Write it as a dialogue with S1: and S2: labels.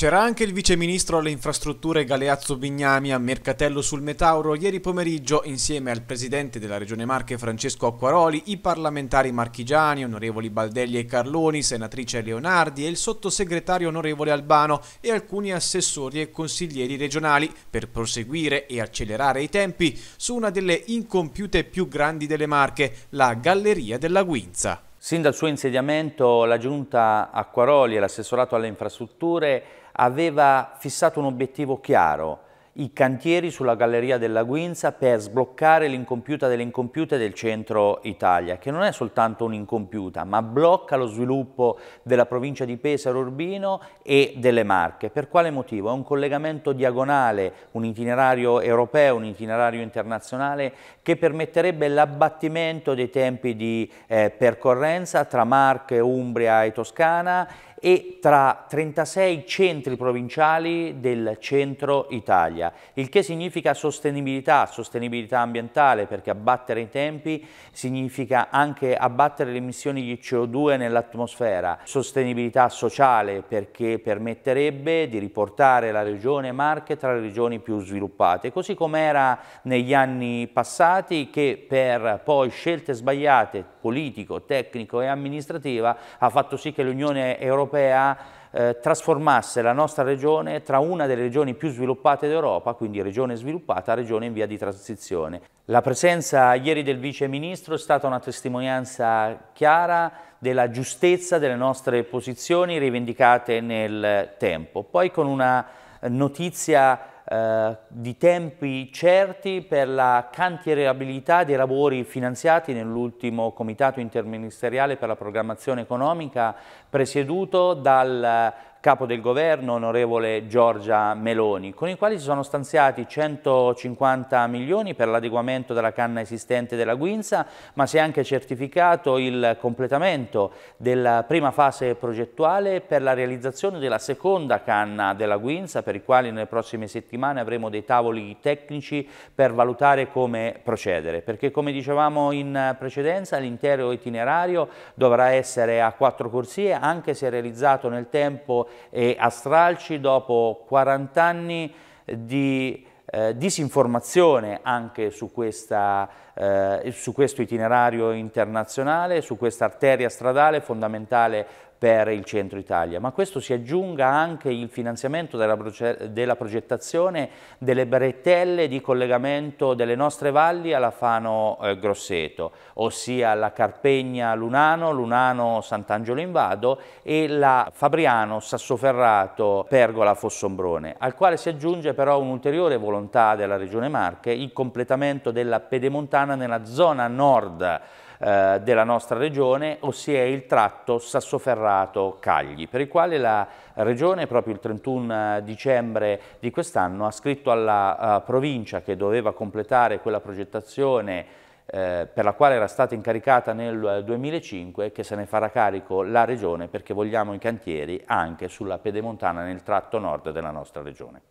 S1: C'era anche il viceministro alle infrastrutture Galeazzo Bignami a Mercatello sul Metauro ieri pomeriggio insieme al presidente della Regione Marche Francesco Acquaroli, i parlamentari marchigiani, onorevoli Baldelli e Carloni, senatrice Leonardi e il sottosegretario onorevole Albano e alcuni assessori e consiglieri regionali per proseguire e accelerare i tempi su una delle incompiute più grandi delle Marche, la Galleria
S2: della Guinza. Sin dal suo insediamento la giunta Acquaroli e l'assessorato alle infrastrutture aveva fissato un obiettivo chiaro, i cantieri sulla Galleria della Guinza per sbloccare l'incompiuta delle incompiute del centro Italia, che non è soltanto un'incompiuta, ma blocca lo sviluppo della provincia di Pesaro Urbino e delle Marche. Per quale motivo? È un collegamento diagonale, un itinerario europeo, un itinerario internazionale che permetterebbe l'abbattimento dei tempi di eh, percorrenza tra Marche, Umbria e Toscana e tra 36 centri provinciali del centro Italia, il che significa sostenibilità, sostenibilità ambientale perché abbattere i tempi significa anche abbattere le emissioni di CO2 nell'atmosfera, sostenibilità sociale perché permetterebbe di riportare la regione Marche tra le regioni più sviluppate, così come era negli anni passati che per poi scelte sbagliate politico, tecnico e amministrativa ha fatto sì che l'Unione Europea europea eh, trasformasse la nostra regione tra una delle regioni più sviluppate d'Europa, quindi regione sviluppata, regione in via di transizione. La presenza ieri del Vice Ministro è stata una testimonianza chiara della giustezza delle nostre posizioni rivendicate nel tempo. Poi con una notizia eh, di tempi certi per la cantierabilità dei lavori finanziati nell'ultimo Comitato interministeriale per la programmazione economica presieduto dal capo del governo, onorevole Giorgia Meloni, con i quali si sono stanziati 150 milioni per l'adeguamento della canna esistente della Guinza, ma si è anche certificato il completamento della prima fase progettuale per la realizzazione della seconda canna della Guinza, per i quali nelle prossime settimane avremo dei tavoli tecnici per valutare come procedere, perché come dicevamo in precedenza l'intero itinerario dovrà essere a quattro corsie, anche se realizzato nel tempo e a stralci dopo 40 anni di eh, disinformazione anche su, questa, eh, su questo itinerario internazionale, su questa arteria stradale fondamentale per il centro Italia, ma a questo si aggiunga anche il finanziamento della, della progettazione delle bretelle di collegamento delle nostre valli alla Fano eh, Grosseto, ossia la Carpegna Lunano, Lunano Sant'Angelo in Vado e la Fabriano Sassoferrato Pergola Fossombrone, al quale si aggiunge però un'ulteriore volontà della Regione Marche, il completamento della pedemontana nella zona nord eh, della nostra regione, ossia il tratto Sassoferrato-Cagli, per il quale la Regione proprio il 31 dicembre di quest'anno ha scritto alla eh, provincia che doveva completare quella progettazione eh, per la quale era stata incaricata nel 2005 che se ne farà carico la Regione perché vogliamo i cantieri anche sulla pedemontana nel tratto nord della nostra Regione.